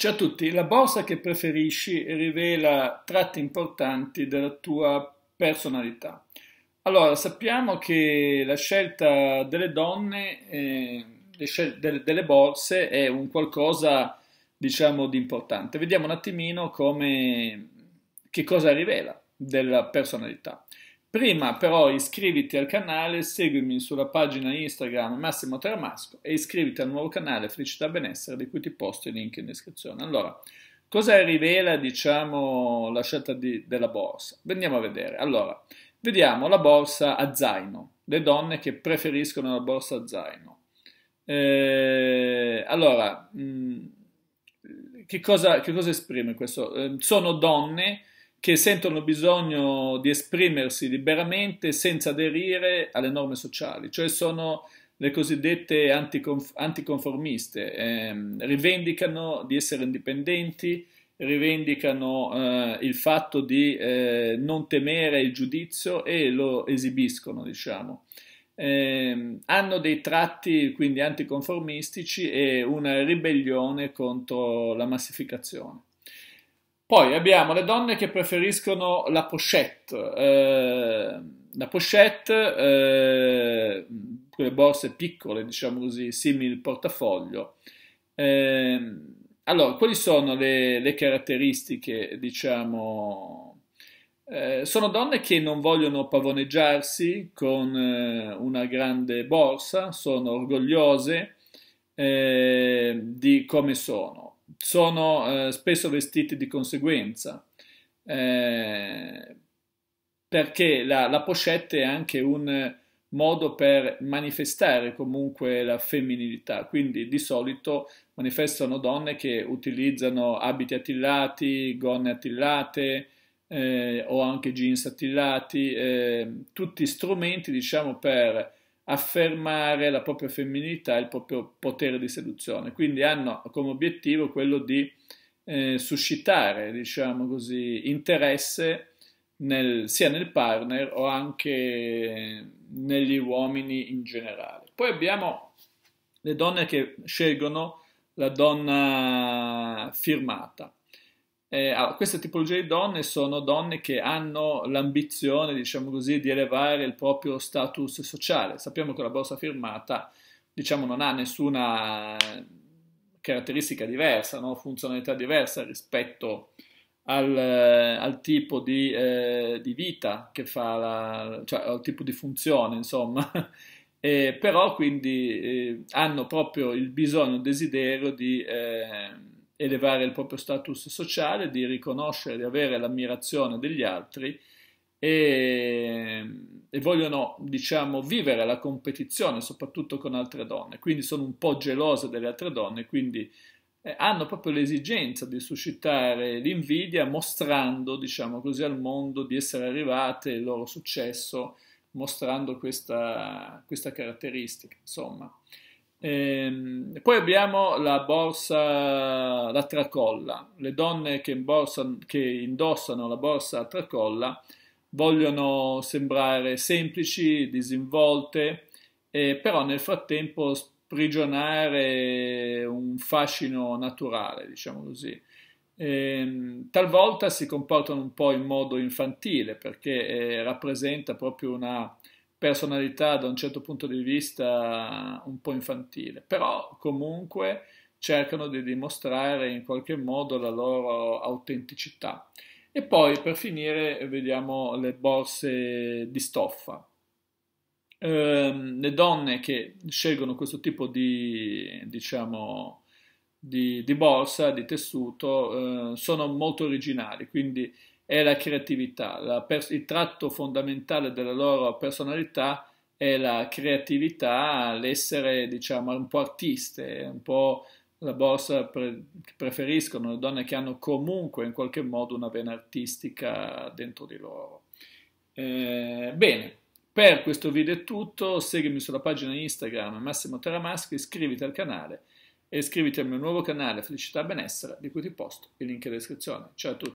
Ciao a tutti, la borsa che preferisci rivela tratti importanti della tua personalità. Allora, sappiamo che la scelta delle donne, eh, scel delle, delle, borse, è un qualcosa, diciamo, di importante. Vediamo un attimino come, che cosa rivela della personalità. Prima però iscriviti al canale, seguimi sulla pagina Instagram Massimo Termasco e iscriviti al nuovo canale Felicità Benessere di cui ti posto il link in descrizione. Allora, cosa rivela diciamo, la scelta di, della borsa? Andiamo a vedere. Allora, vediamo la borsa a zaino, le donne che preferiscono la borsa a zaino. Eh, allora, mh, mm, che, cosa, che, cosa, esprime questo? Eh, sono donne che sentono bisogno di esprimersi liberamente senza aderire alle norme sociali, cioè sono le cosiddette anticonf- anticonformiste, ehm, rivendicano di essere indipendenti, rivendicano eh, il fatto di eh, non temere il giudizio e lo esibiscono, diciamo. Eh, hanno dei tratti quindi anticonformistici e una ribellione contro la massificazione. Poi abbiamo le donne che preferiscono la pochette, eh, la pochette, eh, quelle borse piccole, diciamo così, simili al portafoglio. Eh, allora, quali sono le, le caratteristiche, diciamo, eh, sono donne che non vogliono pavoneggiarsi con eh, una grande borsa, sono orgogliose eh, di come sono sono eh, spesso vestiti di conseguenza, eh, perché la, la, pochette è anche un modo per manifestare comunque la femminilità, quindi di solito manifestano donne che utilizzano abiti attillati, gonne attillate eh, o anche jeans attillati, eh, tutti strumenti diciamo per affermare la propria femminilità e il proprio potere di seduzione. Quindi hanno come obiettivo quello di eh, suscitare, diciamo così, interesse nel, sia nel partner o anche negli uomini in generale. Poi abbiamo le donne che scelgono la donna firmata. Eh, allora, ah, queste tipologie di donne sono donne che hanno l'ambizione, diciamo così, di elevare il proprio status sociale. Sappiamo che la borsa firmata, diciamo, non ha nessuna caratteristica diversa, no? funzionalità diversa rispetto al, eh, al tipo di, eh, di, vita che fa, la, cioè al tipo di funzione, insomma. eh, però quindi eh, hanno proprio il bisogno, il desiderio di eh, elevare il proprio status sociale, di riconoscere, di avere l'ammirazione degli altri e, e, vogliono, diciamo, vivere la competizione soprattutto con altre donne, quindi sono un po' gelose delle altre donne, quindi eh, hanno proprio l'esigenza di suscitare l'invidia mostrando, diciamo così, al mondo di essere arrivate, il loro successo, mostrando questa, questa caratteristica, insomma. Ehm, poi abbiamo la borsa, la tracolla. Le donne che, borsa, che indossano la borsa a tracolla vogliono sembrare semplici, disinvolte, eh, però nel frattempo sprigionare un fascino naturale, diciamo così. Eh, talvolta si comportano un po' in modo infantile perché eh, rappresenta proprio una personalità da un certo punto di vista un po' infantile, però comunque cercano di dimostrare in qualche modo la loro autenticità. E poi per finire vediamo le borse di stoffa. Eh, le donne che scelgono questo tipo di, diciamo, di, di borsa, di tessuto, eh, sono molto originali, quindi è la creatività, la il tratto fondamentale della loro personalità è la creatività, l'essere diciamo un po' artiste, un po' la borsa pre- preferiscono le donne che hanno comunque in qualche modo una vena artistica dentro di loro. Eh, bene, per questo video è tutto, seguimi sulla pagina Instagram Massimo Taramaschi, iscriviti al canale e iscriviti al mio nuovo canale Felicità e Benessere di cui ti posto il link in descrizione. Ciao a tutti!